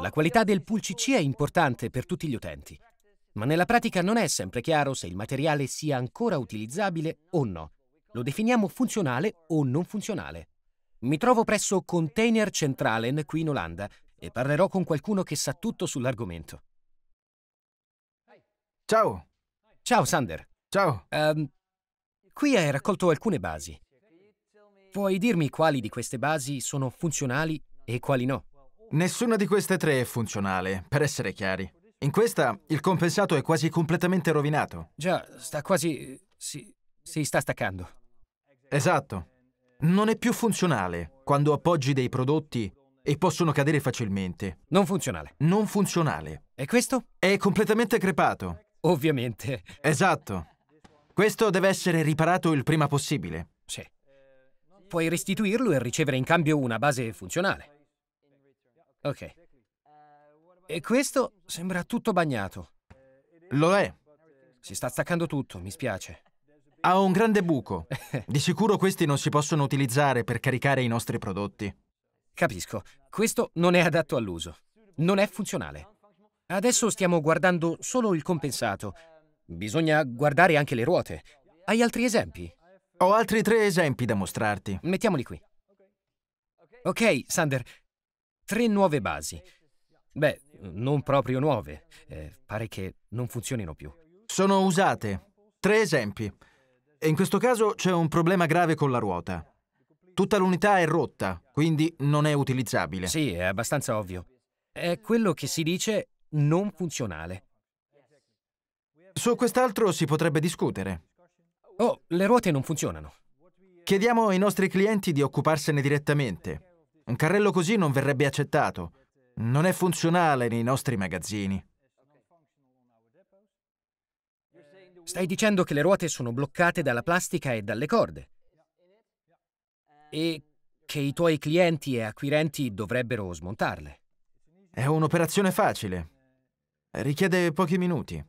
La qualità del pool CC è importante per tutti gli utenti, ma nella pratica non è sempre chiaro se il materiale sia ancora utilizzabile o no. Lo definiamo funzionale o non funzionale. Mi trovo presso Container Centralen qui in Olanda e parlerò con qualcuno che sa tutto sull'argomento. Ciao. Ciao Sander. Ciao. Um, qui hai raccolto alcune basi. Puoi dirmi quali di queste basi sono funzionali e quali no? Nessuna di queste tre è funzionale, per essere chiari. In questa il compensato è quasi completamente rovinato. Già, sta quasi... si, si sta staccando. Esatto. Non è più funzionale quando appoggi dei prodotti e possono cadere facilmente. Non funzionale. Non funzionale. E questo? È completamente crepato. Ovviamente. Esatto. Questo deve essere riparato il prima possibile. Sì. Puoi restituirlo e ricevere in cambio una base funzionale. Ok. E questo sembra tutto bagnato. Lo è. Si sta staccando tutto, mi spiace. Ha un grande buco. Di sicuro questi non si possono utilizzare per caricare i nostri prodotti. Capisco. Questo non è adatto all'uso. Non è funzionale. Adesso stiamo guardando solo il compensato. Bisogna guardare anche le ruote. Hai altri esempi? Ho altri tre esempi da mostrarti. Mettiamoli qui. Ok, Sander, tre nuove basi. Beh, non proprio nuove, eh, pare che non funzionino più. Sono usate. Tre esempi. In questo caso c'è un problema grave con la ruota. Tutta l'unità è rotta, quindi non è utilizzabile. Sì, è abbastanza ovvio. È quello che si dice non funzionale. Su quest'altro si potrebbe discutere. Oh, le ruote non funzionano. Chiediamo ai nostri clienti di occuparsene direttamente. Un carrello così non verrebbe accettato. Non è funzionale nei nostri magazzini. Stai dicendo che le ruote sono bloccate dalla plastica e dalle corde. E che i tuoi clienti e acquirenti dovrebbero smontarle. È un'operazione facile. Richiede pochi minuti.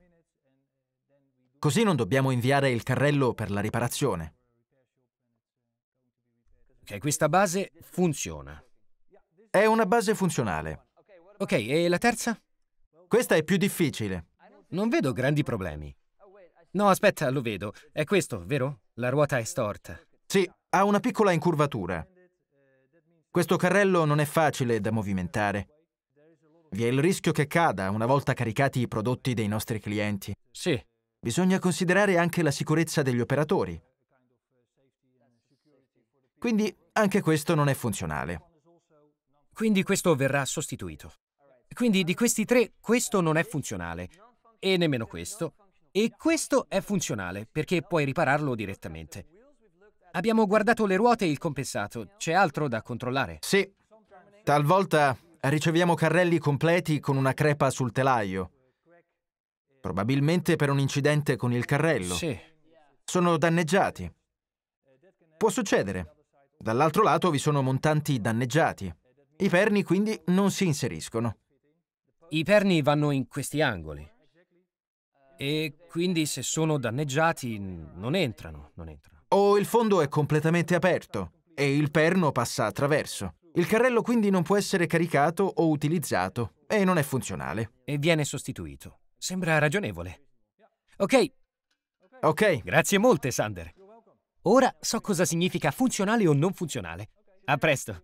Così non dobbiamo inviare il carrello per la riparazione. Che questa base funziona è una base funzionale. Ok, e la terza? Questa è più difficile. Non vedo grandi problemi. No, aspetta, lo vedo. È questo, vero? La ruota è storta. Sì, ha una piccola incurvatura. Questo carrello non è facile da movimentare. Vi è il rischio che cada una volta caricati i prodotti dei nostri clienti. Sì. Bisogna considerare anche la sicurezza degli operatori. Quindi anche questo non è funzionale. Quindi questo verrà sostituito. Quindi di questi tre, questo non è funzionale, e nemmeno questo, e questo è funzionale, perché puoi ripararlo direttamente. Abbiamo guardato le ruote e il compensato, c'è altro da controllare? Sì, talvolta riceviamo carrelli completi con una crepa sul telaio, probabilmente per un incidente con il carrello. Sì. Sono danneggiati. Può succedere. Dall'altro lato vi sono montanti danneggiati. I perni quindi non si inseriscono. I perni vanno in questi angoli. E quindi se sono danneggiati non entrano, non entrano. O il fondo è completamente aperto e il perno passa attraverso. Il carrello quindi non può essere caricato o utilizzato e non è funzionale. E viene sostituito. Sembra ragionevole. Ok. Ok. Grazie molte, Sander. Ora so cosa significa funzionale o non funzionale. A presto.